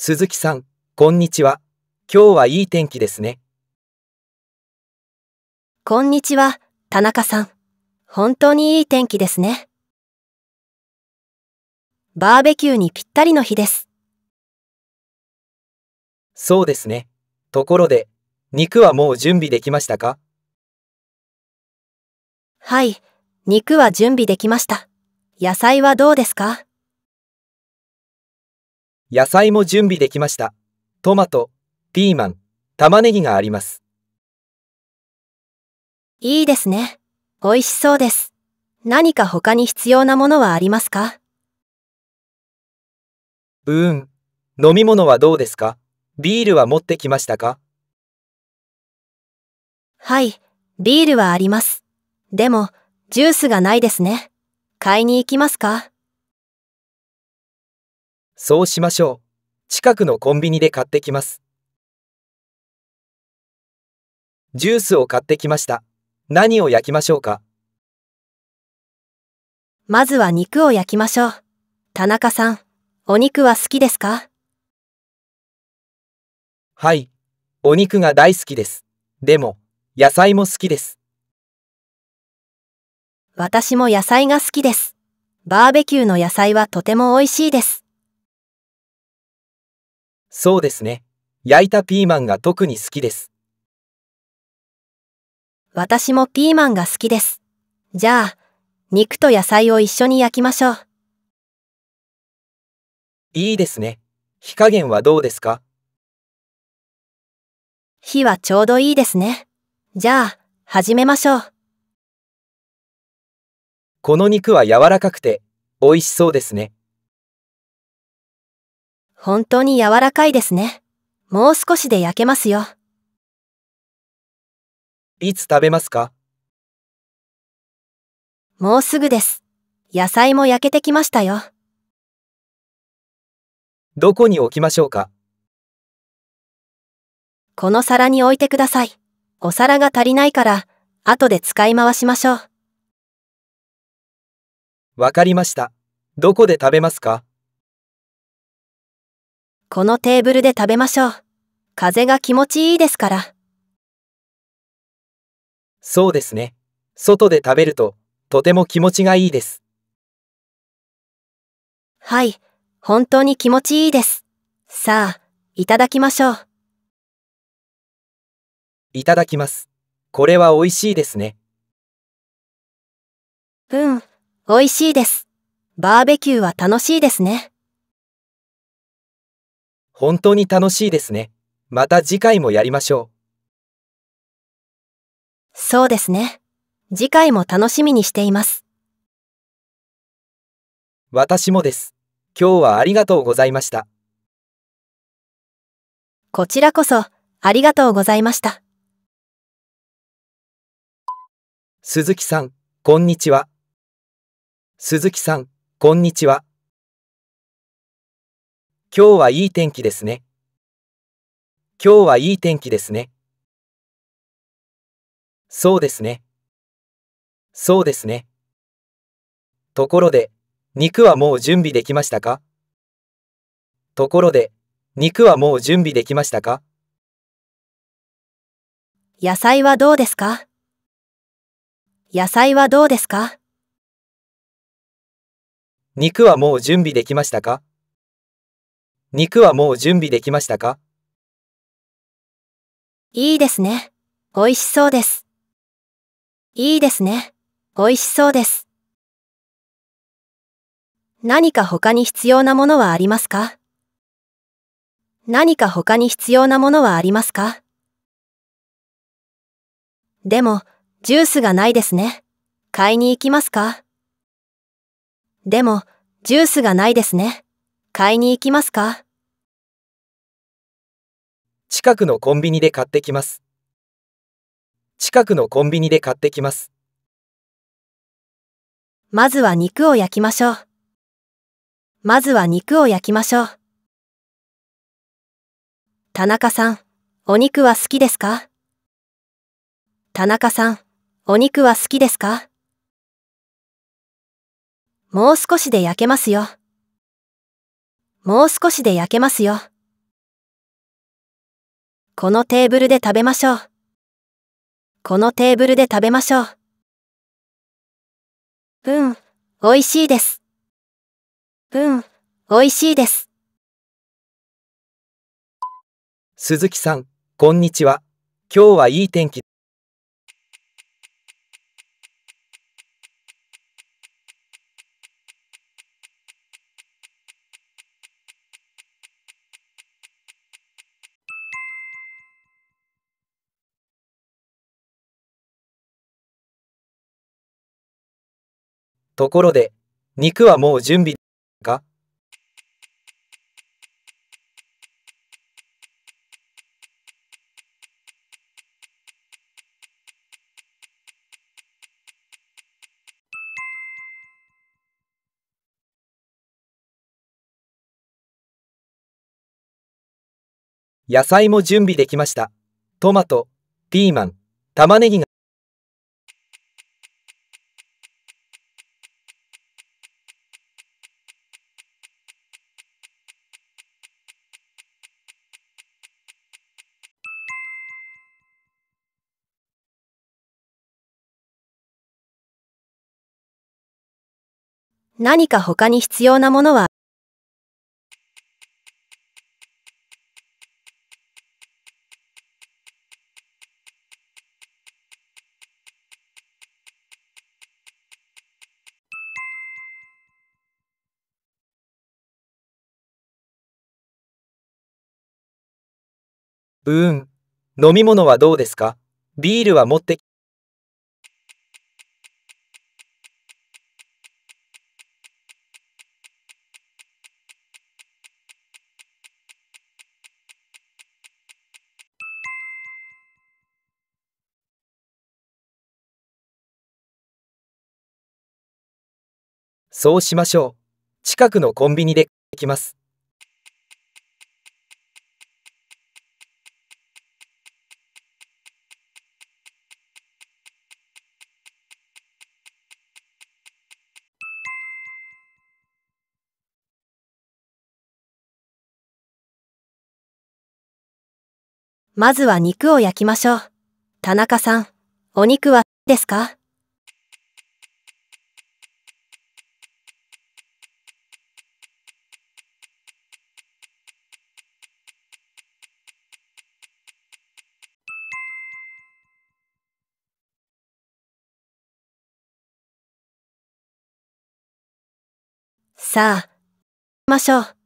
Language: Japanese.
鈴木さん、こんにちは。今日はいい天気ですね。こんにちは、田中さん。本当にいい天気ですね。バーベキューにぴったりの日です。そうですね。ところで、肉はもう準備できましたかはい、肉は準備できました。野菜はどうですか野菜も準備できました。トマト、ピーマン、玉ねぎがあります。いいですね。美味しそうです。何か他に必要なものはありますかうーん。飲み物はどうですかビールは持ってきましたかはい、ビールはあります。でも、ジュースがないですね。買いに行きますかそうしましょう。近くのコンビニで買ってきます。ジュースを買ってきました。何を焼きましょうかまずは肉を焼きましょう。田中さん、お肉は好きですかはい、お肉が大好きです。でも、野菜も好きです。私も野菜が好きです。バーベキューの野菜はとても美味しいです。そうですね。焼いたピーマンが特に好きです。私もピーマンが好きです。じゃあ、肉と野菜を一緒に焼きましょう。いいですね。火加減はどうですか火はちょうどいいですね。じゃあ、始めましょう。この肉は柔らかくて、美味しそうですね。本当に柔らかいですね。もう少しで焼けますよ。いつ食べますかもうすぐです。野菜も焼けてきましたよ。どこに置きましょうかこの皿に置いてください。お皿が足りないから、後で使い回しましょう。わかりました。どこで食べますかこのテーブルで食べましょう。風が気持ちいいですから。そうですね。外で食べると、とても気持ちがいいです。はい、本当に気持ちいいです。さあ、いただきましょう。いただきます。これは美味しいですね。うん、美味しいです。バーベキューは楽しいですね。本当に楽しいですね。また次回もやりましょう。そうですね。次回も楽しみにしています。私もです。今日はありがとうございました。こちらこそ、ありがとうございました。鈴木さん、こんにちは。鈴木さん、こんにちは。今日はいい天気ですね。今日はいい天気ですね。そうですね。そうですね。ところで、肉はもう準備できましたかところで、肉はもう準備できましたか野菜はどうですか野菜はどうですか肉はもう準備できましたか肉はもう準備できましたかいいですね。美味しそうです。いいですね。美味しそうです。何か他に必要なものはありますか何か他に必要なものはありますかでも、ジュースがないですね。買いに行きますかでも、ジュースがないですね。買いに行きますか近くのコンビニで買ってきます。近くのコンビニで買ってきます。まずは肉を焼きましょう。まずは肉を焼きましょう。田中さん、お肉は好きですか田中さん、お肉は好きですかもう少しで焼けますよ。もう少しで焼けますよ。このテーブルで食べましょう。このテーブルで食べましょう。うん、美味しいです。うん、美味しいです。鈴木さん、こんにちは。今日はいい天気ところで、肉はもう準備か野菜も準備できました。トマト、ピーマン、玉ねぎが何か他に必要なものはうん。飲み物はどうですかビールは持ってそうしましょう。近くのコンビニで行きます。まずは肉を焼きましょう。田中さん、お肉はですかさあ、ましょう。